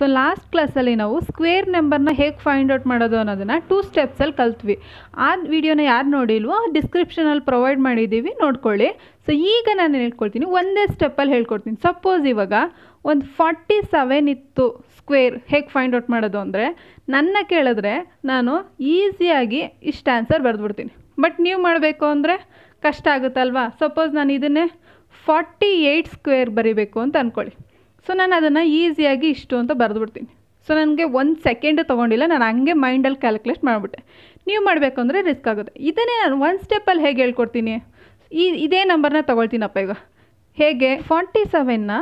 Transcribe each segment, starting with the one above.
so last ಕ್ಲಾಸಲ್ಲಿ ನಾವು square ನಂಬರ್ನ ಹೇಗೆ ಫೈಂಡ್ ಔಟ್ ಮಾಡೋದು ಅನ್ನೋದನ್ನು ಟೂ ಸ್ಟೆಪ್ಸಲ್ಲಿ ಕಲ್ತ್ವಿ ಆ ವಿಡಿಯೋನ ಯಾರು ನೋಡಿಲ್ವೋ ಡಿಸ್ಕ್ರಿಪ್ಷನಲ್ಲಿ ಪ್ರೊವೈಡ್ ಮಾಡಿದ್ದೀವಿ ನೋಡ್ಕೊಳ್ಳಿ ಸೊ ಈಗ ನಾನು ಹೇಳ್ಕೊಳ್ತೀನಿ ಒಂದೇ ಸ್ಟೆಪ್ಪಲ್ಲಿ ಹೇಳ್ಕೊಡ್ತೀನಿ ಸಪೋಸ್ ಇವಾಗ ಒಂದು ಫಾರ್ಟಿ ಸೆವೆನ್ ಇತ್ತು ಸ್ಕ್ವೇರ್ ಹೇಗೆ ಫೈಂಡ್ ಔಟ್ ಮಾಡೋದು ಅಂದರೆ ನನ್ನ ಕೇಳಿದ್ರೆ ನಾನು ಈಸಿಯಾಗಿ ಇಷ್ಟು ಆನ್ಸರ್ ಬರೆದ್ಬಿಡ್ತೀನಿ ಬಟ್ ನೀವು ಮಾಡಬೇಕು ಅಂದರೆ ಕಷ್ಟ ಆಗುತ್ತಲ್ವಾ ಸಪೋಸ್ ನಾನು ಇದನ್ನೇ ಫಾರ್ಟಿ ಏಯ್ಟ್ ಸ್ಕ್ವೇರ್ ಬರೀಬೇಕು ಅಂತ ಅಂದ್ಕೊಳ್ಳಿ ಸೊ ನಾನು ಅದನ್ನು ಈಸಿಯಾಗಿ ಇಷ್ಟು ಅಂತ ಬರೆದ್ಬಿಡ್ತೀನಿ ಸೊ ನನಗೆ ಒಂದು ಸೆಕೆಂಡ್ ತೊಗೊಂಡಿಲ್ಲ ನಾನು ಹಂಗೆ ಮೈಂಡಲ್ಲಿ ಕ್ಯಾಲ್ಕುಲೇಟ್ ಮಾಡಿಬಿಟ್ಟೆ ನೀವು ಮಾಡಬೇಕು ಅಂದರೆ ರಿಸ್ಕ್ ಆಗುತ್ತೆ ಇದನ್ನೇ ನಾನು ಒಂದು ಸ್ಟೆಪ್ಪಲ್ಲಿ ಹೇಗೆ ಹೇಳ್ಕೊಡ್ತೀನಿ ಈ ಇದೇ ನಂಬರ್ನ ತೊಗೊಳ್ತೀನಪ್ಪ ಈಗ ಹೇಗೆ ಫಾರ್ಟಿ ಸೆವೆನ್ನ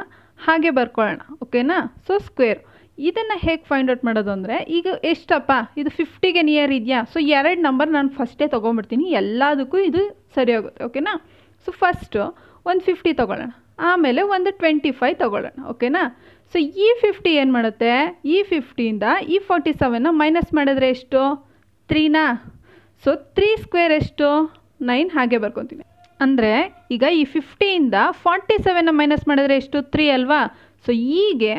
ಹಾಗೆ ಬರ್ಕೊಳ್ಳೋಣ ಓಕೆನಾ ಸೊ ಸ್ಕ್ವೇರ್ ಇದನ್ನು ಹೇಗೆ ಫೈಂಡ್ ಔಟ್ ಮಾಡೋದು ಅಂದರೆ ಈಗ ಎಷ್ಟಪ್ಪ ಇದು ಫಿಫ್ಟಿಗೆ ನಿಯರ್ ಇದೆಯಾ ಸೊ ಎರಡು ನಂಬರ್ ನಾನು ಫಸ್ಟೇ ತೊಗೊಂಬಿಡ್ತೀನಿ ಎಲ್ಲದಕ್ಕೂ ಇದು ಸರಿ ಹೋಗುತ್ತೆ ಓಕೆನಾ ಸೊ ಫಸ್ಟು ಒಂದು ಫಿಫ್ಟಿ ತೊಗೊಳ್ಳೋಣ ಆಮೇಲೆ ಒಂದು ಟ್ವೆಂಟಿ ಫೈವ್ ತೊಗೊಳ್ಳೋಣ ಓಕೆನಾ ಸೊ ಈ ಫಿಫ್ಟಿ ಏನು ಮಾಡುತ್ತೆ ಈ ಫಿಫ್ಟಿಯಿಂದ ಈ ಫಾರ್ಟಿ ಸೆವೆನ್ನ ಮೈನಸ್ ಮಾಡಿದ್ರೆ ಎಷ್ಟು ತ್ರೀನಾ ಸೊ ತ್ರೀ ಸ್ಕ್ವೇರ್ ಎಷ್ಟು ನೈನ್ ಹಾಗೆ ಬರ್ಕೊತೀನಿ ಅಂದರೆ ಈಗ ಈ ಫಿಫ್ಟಿಯಿಂದ ಫಾರ್ಟಿ ಸೆವೆನ್ನ ಮೈನಸ್ ಮಾಡಿದ್ರೆ ಎಷ್ಟು ತ್ರೀ ಅಲ್ವಾ ಸೊ ಹೀಗೆ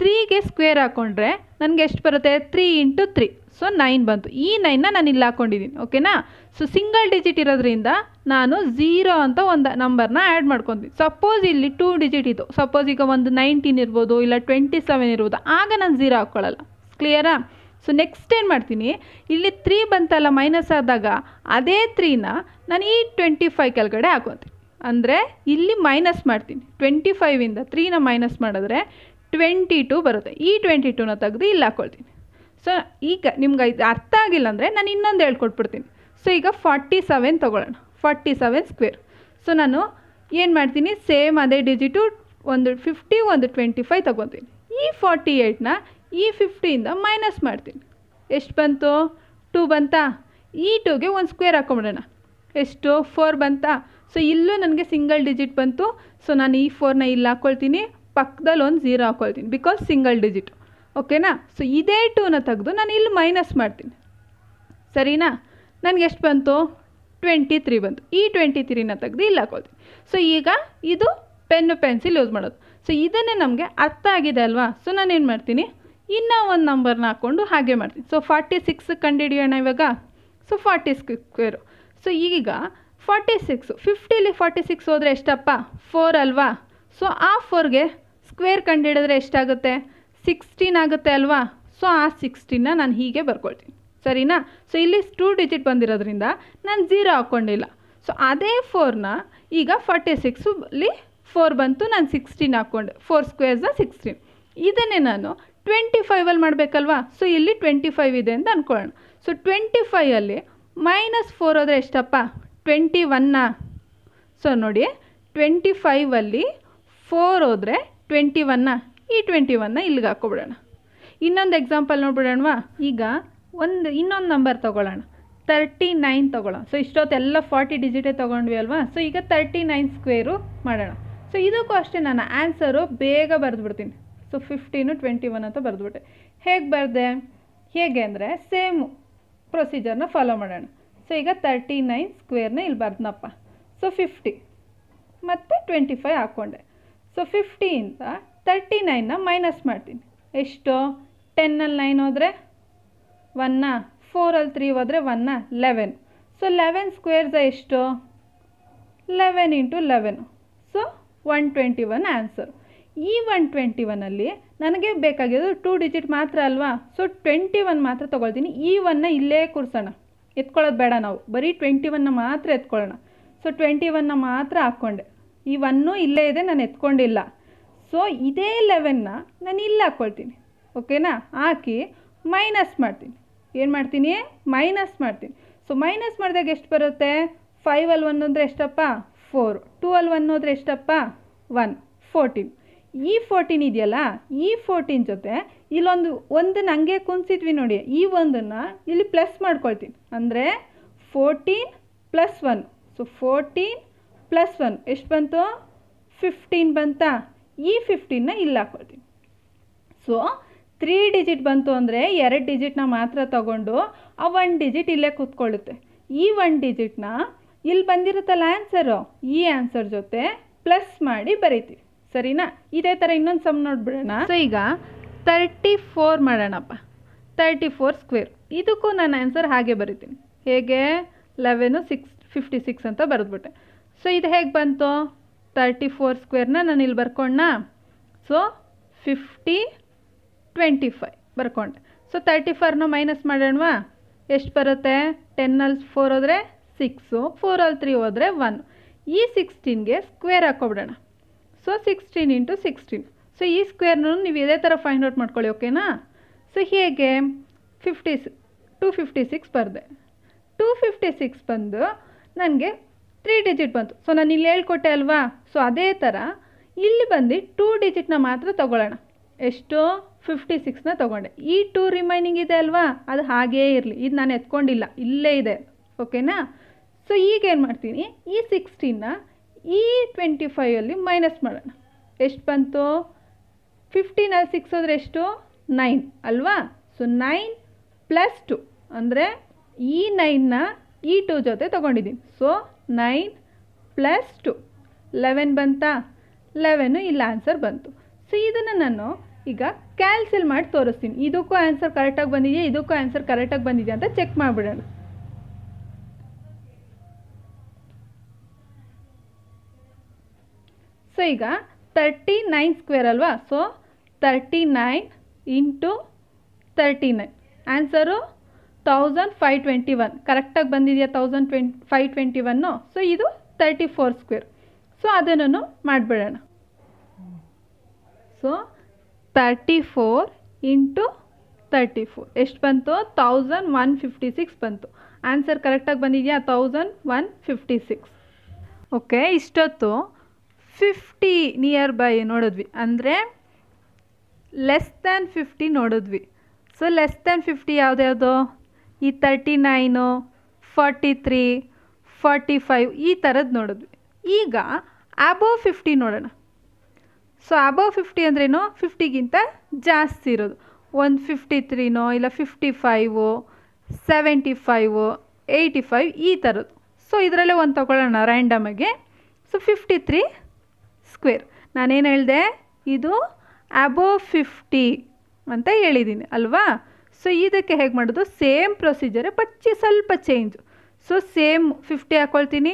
ತ್ರೀಗೆ ಸ್ಕ್ವೇರ್ ಹಾಕ್ಕೊಂಡ್ರೆ ನನಗೆ ಎಷ್ಟು ಬರುತ್ತೆ three into three so nine ಬಂತು ಈ ನೈನ್ನ ನಾನು ಇಲ್ಲಿ ಹಾಕ್ಕೊಂಡಿದ್ದೀನಿ ಓಕೆನಾ ಸೊ ಸಿಂಗಲ್ ಡಿಜಿಟ್ ಇರೋದ್ರಿಂದ ನಾನು ಝೀರೋ ಅಂತ ಒಂದು ನಂಬರ್ನ ಆ್ಯಡ್ ಮಾಡ್ಕೊತೀನಿ ಸಪೋಸ್ ಇಲ್ಲಿ ಟೂ ಡಿಜಿಟ್ ಇತ್ತು ಸಪೋಸ್ ಈಗ ಒಂದು ನೈನ್ಟೀನ್ ಇರ್ಬೋದು ಇಲ್ಲ ಟ್ವೆಂಟಿ ಸೆವೆನ್ ಇರ್ಬೋದು ಆಗ ನಾನು ಝೀರೋ ಹಾಕ್ಕೊಳ್ಳಲ್ಲ ಕ್ಲಿಯರಾ ಸೊ ನೆಕ್ಸ್ಟ್ ಏನು ಮಾಡ್ತೀನಿ ಇಲ್ಲಿ ತ್ರೀ ಬಂತಲ್ಲ ಮೈನಸ್ ಆದಾಗ ಅದೇ ತ್ರೀನ ನಾನು ಈ ಟ್ವೆಂಟಿ ಫೈವ್ ಕೆಳಗಡೆ ಹಾಕೊತೀನಿ ಅಂದರೆ ಇಲ್ಲಿ ಮೈನಸ್ ಮಾಡ್ತೀನಿ ಟ್ವೆಂಟಿ ಫೈವಿಂದ ತ್ರೀನ ಮೈನಸ್ ಮಾಡಿದ್ರೆ ಟ್ವೆಂಟಿ ಟು ಬರುತ್ತೆ ಈ ಟ್ವೆಂಟಿ ಟೂನ ತೆಗೆದು ಇಲ್ಲಿ ಹಾಕ್ಕೊಳ್ತೀನಿ ಸೊ ಈಗ ನಿಮ್ಗೆ ಇದು ಅರ್ಥ ಆಗಿಲ್ಲ ಅಂದರೆ ನಾನು ಇನ್ನೊಂದು ಹೇಳ್ಕೊಟ್ಬಿಡ್ತೀನಿ ಸೊ ಈಗ ಫಾರ್ಟಿ ಸೆವೆನ್ ತೊಗೊಳ್ಳೋಣ ಫಾರ್ಟಿ ಸೆವೆನ್ ಸ್ಕ್ವೇರ್ ಸೊ ನಾನು ಏನು ಮಾಡ್ತೀನಿ ಸೇಮ್ ಅದೇ ಡಿಜಿಟು ಒಂದು ಫಿಫ್ಟಿ ಒಂದು ಟ್ವೆಂಟಿ ಫೈವ್ ತೊಗೊತೀನಿ ಈ ಫಾರ್ಟಿ ಏಯ್ಟ್ನ ಈ ಫಿಫ್ಟಿಯಿಂದ ಮೈನಸ್ ಮಾಡ್ತೀನಿ ಎಷ್ಟು ಬಂತು ಟೂ ಬಂತಾ ಈ ಟೂಗೆ ಒಂದು ಸ್ಕ್ವೇರ್ ಹಾಕೊಂಬಿಡೋಣ ಎಷ್ಟು ಫೋರ್ ಬಂತಾ ಸೊ ಇಲ್ಲೂ ನನಗೆ ಸಿಂಗಲ್ ಡಿಜಿಟ್ ಬಂತು ಸೊ ನಾನು ಈ ಫೋರ್ನ ಇಲ್ಲಿ ಹಾಕ್ಕೊಳ್ತೀನಿ ಪಕ್ಕದಲ್ಲಿ ಒಂದು ಝೀರೋ ಹಾಕ್ಕೊಳ್ತೀನಿ ಬಿಕಾಸ್ ಸಿಂಗಲ್ ಡಿಜಿಟ್ ಓಕೆನಾ ಸೊ ಇದೇ ಟೂನ ತೆಗೆದು ನಾನು ಇಲ್ಲಿ ಮೈನಸ್ ಮಾಡ್ತೀನಿ ಸರಿನಾ ನನಗೆ ಎಷ್ಟು ಬಂತು ಟ್ವೆಂಟಿ ತ್ರೀ ಬಂತು ಈ ಟ್ವೆಂಟಿ ತ್ರೀನ ತೆಗೆದು ಇಲ್ಲಿ ಹಾಕೋತೀನಿ ಸೊ ಈಗ ಇದು ಪೆನ್ನು ಪೆನ್ಸಿಲ್ ಯೂಸ್ ಮಾಡೋದು ಸೊ ಇದನ್ನೇ ನಮಗೆ ಅರ್ಥ ಆಗಿದೆ ಅಲ್ವಾ ಸೊ ನಾನೇನು ಮಾಡ್ತೀನಿ ಇನ್ನೂ ಒಂದು ನಂಬರ್ನ ಹಾಕ್ಕೊಂಡು ಹಾಗೆ ಮಾಡ್ತೀನಿ ಸೊ ಫಾರ್ಟಿ ಸಿಕ್ಸ್ ಕಂಡುಹಿಡಿಯೋಣ ಇವಾಗ ಸೊ ಫಾರ್ಟಿ ಸ್ಕ್ವೇರು ಸೊ ಈಗ ಫಾರ್ಟಿ ಸಿಕ್ಸು ಫಿಫ್ಟಿಲಿ ಫಾರ್ಟಿ ಸಿಕ್ಸ್ ಹೋದರೆ ಎಷ್ಟಪ್ಪ ಫೋರ್ ಅಲ್ವಾ ಸೊ ಆ ಫೋರ್ಗೆ ಸ್ಕ್ವೇರ್ ಕಂಡುಹಿಡಿದ್ರೆ ಎಷ್ಟಾಗುತ್ತೆ ಸಿಕ್ಸ್ಟೀನ್ ಆಗುತ್ತೆ ಅಲ್ವಾ ಸೊ ಆ ಸಿಕ್ಸ್ಟೀನ ನಾನು ಹೀಗೆ ಬರ್ಕೊಳ್ತೀನಿ ಸರಿನಾ ಸೊ ಇಲ್ಲಿ ಟೂ ಡಿಜಿಟ್ ಬಂದಿರೋದ್ರಿಂದ ನಾನು ಜೀರೋ ಹಾಕ್ಕೊಂಡಿಲ್ಲ ಸೊ ಅದೇ ಫೋರ್ನ ಈಗ ಫಾರ್ಟಿ ಸಿಕ್ಸಲ್ಲಿ ಫೋರ್ ಬಂತು ನಾನು ಸಿಕ್ಸ್ಟೀನ್ ಹಾಕ್ಕೊಂಡೆ ಫೋರ್ ಸ್ಕ್ವೇರ್ಸ್ನ ಸಿಕ್ಸ್ಟೀನ್ ಇದನ್ನೇ ನಾನು ಟ್ವೆಂಟಿ ಫೈವಲ್ಲಿ ಮಾಡಬೇಕಲ್ವಾ ಸೊ ಇಲ್ಲಿ ಟ್ವೆಂಟಿ ಫೈವ್ ಇದೆ ಅಂತ ಅಂದ್ಕೊಳ್ಳೋಣ ಸೊ ಟ್ವೆಂಟಿ ಫೈವಲ್ಲಿ ಮೈನಸ್ ಫೋರ್ ಹೋದರೆ ಎಷ್ಟಪ್ಪ ಟ್ವೆಂಟಿ ಒನ್ನ ಸೊ ನೋಡಿ ಟ್ವೆಂಟಿ ಫೈವಲ್ಲಿ ಫೋರ್ ಹೋದರೆ ಟ್ವೆಂಟಿ ಒನ್ನ ಈ ಟ್ವೆಂಟಿ ಒನ್ನ ಇಲ್ಲಿಗೆ ಹಾಕ್ಕೊಬಿಡೋಣ ಇನ್ನೊಂದು ಎಕ್ಸಾಂಪಲ್ ನೋಡ್ಬಿಡೋಣವಾ ಈಗ ಒಂದು ಇನ್ನೊಂದು ನಂಬರ್ ತೊಗೊಳ್ಳೋಣ ತರ್ಟಿ ನೈನ್ ತೊಗೊಳ್ಳೋಣ ಸೊ ಇಷ್ಟೊತ್ತೆಲ್ಲ ಫಾರ್ಟಿ ಡಿಜಿಟೇ ತೊಗೊಂಡ್ವಿ ಅಲ್ವಾ ಸೊ ಈಗ ತರ್ಟಿ ನೈನ್ ಸ್ಕ್ವೇರು ಮಾಡೋಣ ಸೊ ಇದಕ್ಕೂ ಅಷ್ಟೇ ನಾನು ಆನ್ಸರು ಬೇಗ ಬರೆದ್ಬಿಡ್ತೀನಿ ಸೊ ಫಿಫ್ಟೀನು ಟ್ವೆಂಟಿ ಒನ್ ಅಂತ ಬರೆದ್ಬಿಟ್ಟೆ ಹೇಗೆ ಬರೆದೆ ಹೇಗೆ ಅಂದರೆ ಸೇಮ್ ಪ್ರೊಸೀಜರ್ನ ಫಾಲೋ ಮಾಡೋಣ ಸೊ ಈಗ ತರ್ಟಿ ನೈನ್ ಸ್ಕ್ವೇರ್ನ ಇಲ್ಲಿ ಬರ್ದನಪ್ಪ ಸೊ ಫಿಫ್ಟಿ ಮತ್ತು ಟ್ವೆಂಟಿ ಫೈವ್ ಹಾಕ್ಕೊಂಡೆ ಸೊ ಫಿಫ್ಟಿಯಿಂದ ತರ್ಟಿ ನೈನ್ನ ಮೈನಸ್ ಮಾಡ್ತೀನಿ ಎಷ್ಟು ಟೆನ್ನಲ್ಲಿ ನೈನ್ ಹೋದರೆ ಒನ್ನ ಫೋರಲ್ಲಿ ತ್ರೀ ಹೋದರೆ ಒನ್ನ ಲೆವೆನ್ ಸೊ ಲೆವೆನ್ ಸ್ಕ್ವೇರ್ಸ ಎಷ್ಟು eleven into eleven so one twenty one answer ಈ ಒನ್ ಟ್ವೆಂಟಿ ಒನ್ನಲ್ಲಿ ನನಗೆ ಬೇಕಾಗಿರೋದು ಟೂ ಡಿಜಿಟ್ ಮಾತ್ರ ಅಲ್ವಾ ಸೊ ಟ್ವೆಂಟಿ ಒನ್ ಮಾತ್ರ ತೊಗೊಳ್ತೀನಿ ಈ ಒನ್ನ ಇಲ್ಲೇ ಕೂರಿಸೋಣ ಎತ್ಕೊಳ್ಳೋದು ಬೇಡ ನಾವು ಬರೀ ಟ್ವೆಂಟಿ ಒನ್ನ ಮಾತ್ರ ಎತ್ಕೊಳ್ಳೋಣ ಸೊ ಟ್ವೆಂಟಿ ಒನ್ನ ಮಾತ್ರ ಹಾಕ್ಕೊಂಡೆ ಈ ಒನ್ನೂ ಇಲ್ಲೇ ಇದೆ ನಾನು ಎತ್ಕೊಂಡಿಲ್ಲ ಸೊ ಇದೇ ಲೆವೆನ್ನ ನಾನು ಇಲ್ಲಿ ಹಾಕ್ಕೊಳ್ತೀನಿ ಓಕೆನಾ ಹಾಕಿ ಮೈನಸ್ ಮಾಡ್ತೀನಿ ಏನು ಮಾಡ್ತೀನಿ ಮೈನಸ್ ಮಾಡ್ತೀನಿ ಸೊ ಮೈನಸ್ ಮಾಡಿದಾಗ ಎಷ್ಟು ಬರುತ್ತೆ ಫೈವ್ ಅಲ್ಲಿ ಒನ್ ಅಂದರೆ ಎಷ್ಟಪ್ಪ ಫೋರ್ ಟೂ ಅಲ್ಲಿ ಒನ್ ಹೋದರೆ ಎಷ್ಟಪ್ಪ ಒನ್ ಫೋರ್ಟೀನ್ ಈ ಫೋರ್ಟೀನ್ ಇದೆಯಲ್ಲ ಈ ಫೋರ್ಟೀನ್ ಜೊತೆ ಇಲ್ಲೊಂದು ಒಂದನ್ನು ಹಂಗೆ ಕುಂತಿದ್ವಿ ನೋಡಿ ಈ ಒಂದನ್ನು ಇಲ್ಲಿ ಪ್ಲಸ್ ಮಾಡ್ಕೊಳ್ತೀನಿ ಅಂದರೆ fourteen plus one so fourteen plus one ಎಷ್ಟು ಬಂತು ಫಿಫ್ಟೀನ್ ಬಂತಾ ಈ ಫಿಫ್ಟೀನ್ನ ಇಲ್ಲಿ ಹಾಕೊಳ್ತೀನಿ ಸೊ ತ್ರೀ ಡಿಜಿಟ್ ಬಂತು ಅಂದರೆ ಎರಡು ಡಿಜಿಟ್ನ ಮಾತ್ರ ತಗೊಂಡು ಆ ಒನ್ ಡಿಜಿಟ್ ಇಲ್ಲೇ ಕೂತ್ಕೊಳ್ಳುತ್ತೆ ಈ ಒನ್ ಡಿಜಿಟ್ನ ಇಲ್ಲಿ ಬಂದಿರುತ್ತಲ್ಲ ಆನ್ಸರು ಈ ಆನ್ಸರ್ ಜೊತೆ ಪ್ಲಸ್ ಮಾಡಿ ಬರೀತೀವಿ ಸರಿನಾ ಇದೇ ಥರ ಇನ್ನೊಂದು ಸಮ್ ನೋಡ್ಬಿಡೋಣ ಸೊ ಈಗ ತರ್ಟಿ ಫೋರ್ ಮಾಡೋಣಪ್ಪ ತರ್ಟಿ ಫೋರ್ ಸ್ಕ್ವೇರ್ ಇದಕ್ಕೂ ನಾನು ಆನ್ಸರ್ ಹಾಗೆ ಬರಿತೀನಿ ಹೇಗೆ ಲೆವೆನು ಸಿಕ್ಸ್ ಫಿಫ್ಟಿ ಸಿಕ್ಸ್ ಅಂತ ಬರೆದ್ಬಿಟ್ಟೆ ಸೊ ಇದು ಹೇಗೆ ಬಂತು ತರ್ಟಿ ಫೋರ್ ಸ್ಕ್ವೇರ್ನ ನಾನು ಇಲ್ಲಿ ಬರ್ಕೊಂಡ ಸೊ ಫಿಫ್ಟಿ ಟ್ವೆಂಟಿ ಫೈವ್ ಬರ್ಕೊಂಡೆ ಸೊ ತರ್ಟಿ ಫೋರ್ನ ಮೈನಸ್ ಮಾಡೋಣವಾ ಎಷ್ಟು ಬರುತ್ತೆ ಟೆನ್ನಲ್ಲಿ ಫೋರ್ ಹೋದರೆ ಸಿಕ್ಸು ಫೋರ್ ಫೋರಲ್ಲಿ ತ್ರೀ ಹೋದರೆ ಒನ್ ಈ ಸಿಕ್ಸ್ಟೀನ್ಗೆ ಸ್ಕ್ವೇರ್ ಹಾಕೋಬಿಡೋಣ so sixteen into sixteen so ಈ ಸ್ಕ್ವೇರ್ನೂ ನೀವು ಇದೇ ಥರ ಫೈಂಡ್ ಔಟ್ ಮಾಡ್ಕೊಳ್ಳಿ ಓಕೆನಾ ಸೊ ಹೇಗೆ ಫಿಫ್ಟಿ ಟು ಫಿಫ್ಟಿ ಸಿಕ್ಸ್ ಬರ್ದೆ ಟು ಫಿಫ್ಟಿ ಸಿಕ್ಸ್ ಬಂದು ನನಗೆ ತ್ರೀ ಡಿಜಿಟ್ ಬಂತು ಸೊ ನಾನು ಇಲ್ಲಿ ಹೇಳ್ಕೊಟ್ಟೆ ಅಲ್ವಾ ಸೊ ಅದೇ ಥರ ಇಲ್ಲಿ ಬಂದು ಟೂ ಡಿಜಿಟ್ನ ಮಾತ್ರ ತೊಗೊಳ್ಳೋಣ ಎಷ್ಟು ಫಿಫ್ಟಿ ಸಿಕ್ಸ್ನ ತೊಗೊಂಡೆ ಈ ಟೂ ರಿಮೈನಿಂಗ್ ಇದೆ ಅಲ್ವಾ ಅದು ಹಾಗೇ ಇರಲಿ ಇದು ನಾನು ಎತ್ಕೊಂಡಿಲ್ಲ ಇಲ್ಲೇ ಇದೆ ಓಕೆನಾ ಸೊ ಈಗ ಏನು ಮಾಡ್ತೀನಿ ಈ ಸಿಕ್ಸ್ಟೀನ ಈ ಟ್ವೆಂಟಿ ಫೈವಲ್ಲಿ ಮೈನಸ್ ಮಾಡೋಣ ಎಷ್ಟು ಬಂತು ಫಿಫ್ಟೀನಲ್ಲಿ ಸಿಕ್ಸ್ ಹೋದ್ರೆ ಎಷ್ಟು ನೈನ್ ಅಲ್ವಾ ಸೊ ನೈನ್ ಪ್ಲಸ್ ಟು ಅಂದರೆ ಈ ನೈನ್ನ ಈ ಟೂ ಜೊತೆ ತೊಗೊಂಡಿದ್ದೀನಿ so nine plus two eleven ಬಂತಾ ಲೆವೆನು ಇಲ್ಲ ಆನ್ಸರ್ ಬಂತು ಸೊ ಇದನ್ನು ನಾನು ಈಗ ಕ್ಯಾನ್ಸಲ್ ಮಾಡಿ ತೋರಿಸ್ತೀನಿ ಇದಕ್ಕೂ ಆನ್ಸರ್ ಕರೆಕ್ಟಾಗಿ ಬಂದಿದೆಯಾ ಇದಕ್ಕೂ ಆನ್ಸರ್ ಕರೆಕ್ಟಾಗಿ ಬಂದಿದೆಯಾ ಅಂತ ಚೆಕ್ ಮಾಡಿಬಿಡೋಣ ಸೊ ಈಗ ತರ್ಟಿ ನೈನ್ ಸ್ಕ್ವೇರ್ ಅಲ್ವಾ so thirty nine into thirty nine answer thousand five twenty one ಕರೆಕ್ಟಾಗಿ ಬಂದಿದೆಯಾ thousand twenty five twenty one so ಇದು ತರ್ಟಿ ಫೋರ್ ಸ್ಕ್ವೇರ್ ಸೊ ಅದನ್ನು ಮಾಡಿಬಿಡೋಣ so thirty four into thirty four ಎಷ್ಟು ಬಂತು thousand one fifty six ಬಂತು answer ಕರೆಕ್ಟಾಗಿ ಬಂದಿದೆಯಾ thousand one fifty six okay ಇಷ್ಟೊತ್ತು ಫಿಫ್ಟಿ ನಿಯರ್ ಬೈ ನೋಡಿದ್ವಿ ಅಂದರೆ ಲೆಸ್ ದ್ಯಾನ್ ಫಿಫ್ಟಿ ನೋಡಿದ್ವಿ ಸೊ ಲೆಸ್ ದ್ಯಾನ್ ಫಿಫ್ಟಿ ಯಾವುದ್ಯಾವುದು ಈ thirty nine forty three forty five ಈ ಥರದ್ದು ನೋಡಿದ್ವಿ ಈಗ ಅಬೋವ್ ಫಿಫ್ಟಿ ನೋಡೋಣ ಸೊ ಅಬೋವ್ ಫಿಫ್ಟಿ ಅಂದ್ರೇನು ಫಿಫ್ಟಿಗಿಂತ ಜಾಸ್ತಿ ಇರೋದು ಒಂದು ಫಿಫ್ಟಿ ತ್ರೀನೋ ಇಲ್ಲ fifty five seventy five eighty five ಈ ಥರದ್ದು ಸೊ ಇದರಲ್ಲೇ ಒಂದು ತೊಗೊಳ್ಳೋಣ ರ್ಯಾಂಡಮಾಗಿ ಸೊ ಫಿಫ್ಟಿ ತ್ರೀ ಸ್ಕ್ವೇರ್ ನಾನೇನು ಹೇಳಿದೆ ಇದು ಅಬೋವ್ ಫಿಫ್ಟಿ ಅಂತ ಹೇಳಿದ್ದೀನಿ ಅಲ್ವಾ ಸೊ ಇದಕ್ಕೆ ಹೇಗೆ ಮಾಡೋದು ಸೇಮ್ ಪ್ರೊಸೀಜರೇ ಬಟ್ ಚಿ ಸ್ವಲ್ಪ ಚೇಂಜ್ ಸೊ ಸೇಮ್ ಫಿಫ್ಟಿ ಹಾಕ್ಕೊಳ್ತೀನಿ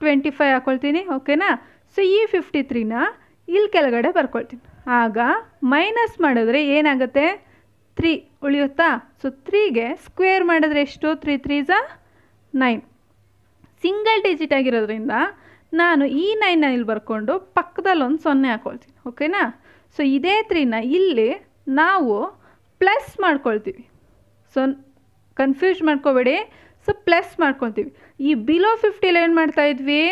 ಟ್ವೆಂಟಿ ಫೈವ್ ಹಾಕ್ಕೊಳ್ತೀನಿ ಓಕೆನಾ ಸೊ ಈ ಫಿಫ್ಟಿ ತ್ರೀನ ಇಲ್ಲಿ ಕೆಳಗಡೆ ಬರ್ಕೊಳ್ತೀನಿ ಆಗ ಮೈನಸ್ ಮಾಡಿದ್ರೆ ಏನಾಗುತ್ತೆ ತ್ರೀ ಉಳಿಯುತ್ತಾ ಸೊ ತ್ರೀಗೆ ಸ್ಕ್ವೇರ್ ಮಾಡಿದ್ರೆ ಎಷ್ಟು three threes nine single digit ಆಗಿರೋದ್ರಿಂದ ನಾನು ಈ ನೈನ್ ಇಲ್ಲಿ ಬರ್ಕೊಂಡು ಪಕ್ಕದಲ್ಲಿ ಒಂದು ಸೊನ್ನೆ ಹಾಕ್ಕೊಳ್ತೀನಿ ಓಕೆನಾ ಸೊ ಇದೇ ತ್ರೀನ ಇಲ್ಲಿ ನಾವು ಪ್ಲಸ್ ಮಾಡ್ಕೊಳ್ತೀವಿ ಸೊ ಕನ್ಫ್ಯೂಸ್ ಮಾಡ್ಕೋಬೇಡಿ ಸೊ ಪ್ಲಸ್ ಮಾಡ್ಕೊತೀವಿ ಈ ಬಿಲೋ ಫಿಫ್ಟಿಲಿ ಏನು ಮಾಡ್ತಾಯಿದ್ವಿ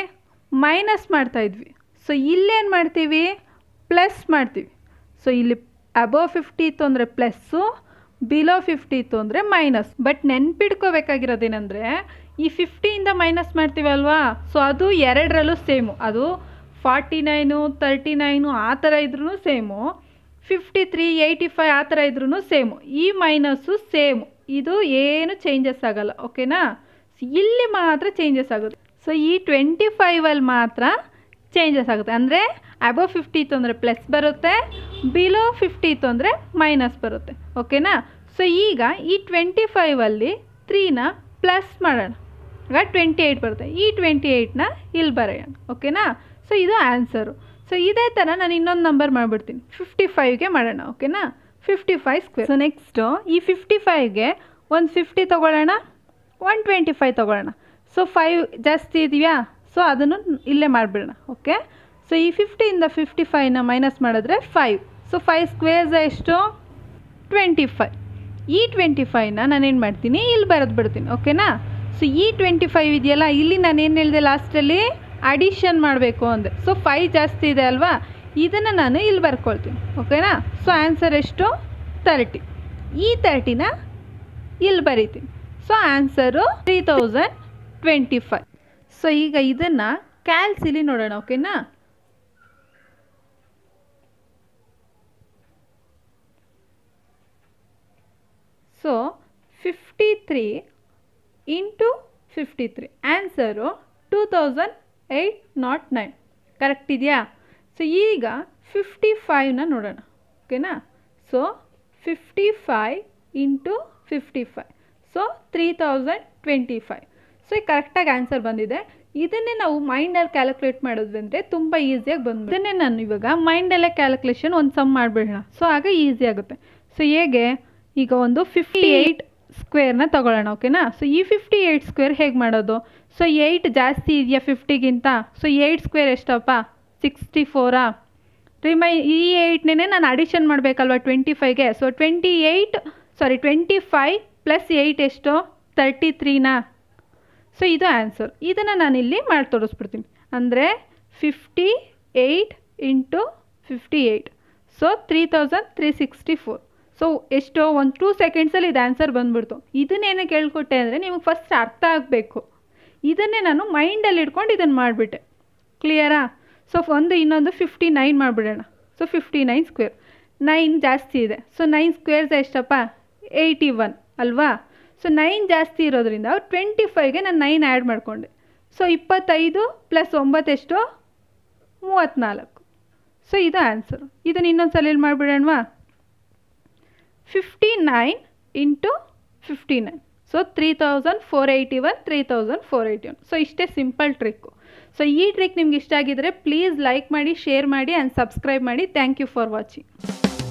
ಮೈನಸ್ ಮಾಡ್ತಾಯಿದ್ವಿ ಸೊ ಇಲ್ಲೇನು ಮಾಡ್ತೀವಿ ಪ್ಲಸ್ ಮಾಡ್ತೀವಿ ಸೊ ಇಲ್ಲಿ ಅಬೋವ್ ಫಿಫ್ಟಿ ಇತ್ತು ಅಂದರೆ ಪ್ಲಸ್ಸು ಬಿಲೋ ಫಿಫ್ಟಿ ಇತ್ತು ಅಂದರೆ ಮೈನಸ್ ಬಟ್ ನೆನ್ಪಿಡ್ಕೋಬೇಕಾಗಿರೋದೇನೆಂದರೆ ಈ ಫಿಫ್ಟಿಯಿಂದ ಮೈನಸ್ ಮಾಡ್ತೀವಲ್ವಾ ಸೊ ಅದು ಎರಡರಲ್ಲೂ ಸೇಮು ಅದು ಫಾರ್ಟಿ ನೈನು ತರ್ಟಿ ನೈನು ಆ ಥರ ಇದ್ರೂ same fifty three eighty five ಆ ಥರ ಇದ್ರೂ ಸೇಮು ಈ ಮೈನಸ್ಸು ಸೇಮು ಇದು ಏನು ಚೇಂಜಸ್ ಆಗೋಲ್ಲ ಓಕೆನಾ ಇಲ್ಲಿ ಮಾತ್ರ ಚೇಂಜಸ್ ಆಗುತ್ತೆ ಸೊ ಈ ಟ್ವೆಂಟಿ ಫೈವಲ್ಲಿ ಮಾತ್ರ ಚೇಂಜಸ್ ಆಗುತ್ತೆ ಅಂದರೆ ಅಬೋ ಫಿಫ್ಟಿ ಇತ್ತು ಅಂದರೆ ಪ್ಲಸ್ ಬರುತ್ತೆ ಬಿಲೋ ಫಿಫ್ಟಿ ಇತ್ತು ಅಂದರೆ ಮೈನಸ್ ಬರುತ್ತೆ ಓಕೆನಾ ಸೊ ಈಗ ಈ ಟ್ವೆಂಟಿ ಫೈವಲ್ಲಿ ತ್ರೀನ ಪ್ಲಸ್ ಮಾಡೋಣ ಈಗ ಟ್ವೆಂಟಿ ಏಯ್ಟ್ ಬರುತ್ತೆ ಈ ಟ್ವೆಂಟಿ ಏಯ್ಟ್ನ ಇಲ್ಲಿ ಬರೆಯೋಣ ಓಕೆನಾ ಸೊ ಇದು ಆನ್ಸರು ಸೊ ಇದೇ ಥರ ನಾನು ಇನ್ನೊಂದು ನಂಬರ್ ಮಾಡಿಬಿಡ್ತೀನಿ ಫಿಫ್ಟಿ ಫೈವ್ಗೆ ಮಾಡೋಣ ಓಕೆನಾ fifty five square so next ಈ ಫಿಫ್ಟಿ ಫೈವ್ಗೆ ಒಂದು ಫಿಫ್ಟಿ ತೊಗೊಳ್ಳೋಣ ಒನ್ ಟ್ವೆಂಟಿ ಫೈವ್ ತೊಗೊಳ್ಳೋಣ ಸೊ ಫೈವ್ ಜಾಸ್ತಿ ಇದೆಯಾ ಸೊ ಅದನ್ನು ಇಲ್ಲೇ ಮಾಡಿಬಿಡೋಣ ಓಕೆ ಸೊ ಈ ಫಿಫ್ಟಿಯಿಂದ ಫಿಫ್ಟಿ ಫೈವ್ನ ಮೈನಸ್ ಮಾಡಿದ್ರೆ ಫೈವ್ ಸೊ ಫೈವ್ ಸ್ಕ್ವೇರ್ಸ್ ಎಷ್ಟು ಟ್ವೆಂಟಿ ಫೈವ್ ಈ ಟ್ವೆಂಟಿ ಫೈವ್ನ ನಾನೇನು ಮಾಡ್ತೀನಿ ಇಲ್ಲಿ ಬರೆದು ಬಿಡ್ತೀನಿ ಓಕೆನಾ ಸೊ ಈ ಟ್ವೆಂಟಿ ಫೈವ್ ಇದೆಯಲ್ಲ ಇಲ್ಲಿ ನಾನೇನು ಹೇಳಿದೆ ಲಾಸ್ಟಲ್ಲಿ ಅಡಿಷನ್ ಮಾಡಬೇಕು ಅಂದರೆ ಸೊ ಫೈ ಜಾಸ್ತಿ ಇದೆ ಅಲ್ವಾ ಇದನ್ನು ನಾನು ಇಲ್ಲಿ ಬರ್ಕೊಳ್ತೀನಿ ಓಕೆನಾ ಸೊ ಆ್ಯನ್ಸರ್ ಎಷ್ಟು ತರ್ಟಿ ಈ ತರ್ಟಿನ ಇಲ್ಲಿ ಬರಿತೀನಿ so answer three thousand twenty five so ಈಗ ಇದನ್ನು ಕ್ಯಾಲ್ಸಿಲಿ ನೋಡೋಣ ಓಕೆನಾ so fifty three into fifty three answer two thousand eight nought nine correct ಇದೆಯಾ ಸೊ ಈಗ ಫಿಫ್ಟಿ ಫೈವ್ನ ನೋಡೋಣ ಓಕೆನಾ so fifty five into fifty five so three thousand twenty five so ಈಗ ಕರೆಕ್ಟಾಗಿ ಆನ್ಸರ್ ಬಂದಿದೆ ಇದನ್ನೇ ನಾವು ಮೈಂಡಲ್ಲಿ ಕ್ಯಾಲ್ಕುಲೇಟ್ ಮಾಡೋದಂದರೆ ತುಂಬ ಈಸಿಯಾಗಿ ಬಂದು ಇದನ್ನೇ ನಾನು ಇವಾಗ ಮೈಂಡಲ್ಲೇ ಕ್ಯಾಲ್ಕುಲೇಷನ್ ಒಂದು ಸಮ್ ಮಾಡಿಬಿಡೋಣ ಸೊ ಆಗ ಈಸಿ ಆಗುತ್ತೆ ಸೊ ಹೇಗೆ ಈಗ ಒಂದು ಫಿಫ್ಟಿ ಏಯ್ಟ್ ಸ್ಕ್ವೇರ್ನ ತೊಗೊಳ್ಳೋಣ ಓಕೆನಾ ಸೊ ಈ ಫಿಫ್ಟಿ ಏಯ್ಟ್ ಸ್ಕ್ವೇರ್ ಹೇಗೆ ಮಾಡೋದು ಸೊ ಏಯ್ಟ್ ಜಾಸ್ತಿ ಇದೆಯಾ ಫಿಫ್ಟಿಗಿಂತ ಸೊ ಏಯ್ಟ್ ಸ್ಕ್ವೇರ್ ಎಷ್ಟಪ್ಪ ಸಿಕ್ಸ್ಟಿ ಫೋರಾ ರಿಮೈ ಈ ಏಯ್ಟ್ನೇ ನಾನು ಅಡಿಷನ್ ಮಾಡಬೇಕಲ್ವಾ ಟ್ವೆಂಟಿ ಫೈವ್ಗೆ so twenty eight sorry twenty five plus eight ಎಷ್ಟು ತರ್ಟಿ ತ್ರೀನಾ ಸೊ ಇದು ಆನ್ಸರ್ ಇದನ್ನು ನಾನಿಲ್ಲಿ ಮಾಡಿ ತೋರಿಸ್ಬಿಡ್ತೀನಿ ಅಂದರೆ fifty eight into fifty eight so three thousand three sixty four so ಎಷ್ಟೋ ಒಂದು ಟೂ ಸೆಕೆಂಡ್ಸಲ್ಲಿ ಇದು ಆನ್ಸರ್ ಬಂದ್ಬಿಡ್ತು ಇದನ್ನೇನು ಕೇಳ್ಕೊಟ್ಟೆ ಅಂದರೆ ನಿಮಗೆ ಫಸ್ಟ್ ಅರ್ಥ ಆಗಬೇಕು ಇದನ್ನೇ ನಾನು ಮೈಂಡಲ್ಲಿ ಇಟ್ಕೊಂಡು ಇದನ್ನು ಮಾಡಿಬಿಟ್ಟೆ ಕ್ಲಿಯರಾ ಸೊ ಒಂದು ಇನ್ನೊಂದು ಫಿಫ್ಟಿ ನೈನ್ ಮಾಡಿಬಿಡೋಣ so fifty nine square nine ಜಾಸ್ತಿ ಇದೆ ಸೊ ನೈನ್ ಸ್ಕ್ವೇರ್ಸ್ ಎಷ್ಟಪ್ಪ ಏಯ್ಟಿ ಒನ್ ಅಲ್ವಾ ಸೊ ನೈನ್ ಜಾಸ್ತಿ ಇರೋದ್ರಿಂದ ಟ್ವೆಂಟಿ ಫೈವ್ಗೆ ನಾನು ನೈನ್ ಆ್ಯಡ್ ಮಾಡಿಕೊಂಡೆ ಸೊ ಇಪ್ಪತ್ತೈದು ಪ್ಲಸ್ ಒಂಬತ್ತೆಷ್ಟು ಮೂವತ್ತ್ನಾಲ್ಕು ಸೊ ಇದು ಆನ್ಸರು ಇದನ್ನು ಇನ್ನೊಂದು ಸಲ ಇಲ್ಲಿ ಮಾಡಿಬಿಡೋಣವಾ 59 into fifty nine so three thousand four eighty one three thousand four eighty one so ಇಷ್ಟೇ ಸಿಂಪಲ್ ಟ್ರಿಕ್ಕು ಸೊ ಈ ಟ್ರಿಕ್ ನಿಮ್ಗೆ ಇಷ್ಟ ಆಗಿದ್ದರೆ ಪ್ಲೀಸ್ ಲೈಕ್ ಮಾಡಿ ಶೇರ್ ಮಾಡಿ ಆ್ಯಂಡ್ ಸಬ್ಸ್ಕ್ರೈಬ್ ಮಾಡಿ ಥ್ಯಾಂಕ್ ಯು ಫಾರ್ ವಾಚಿಂಗ್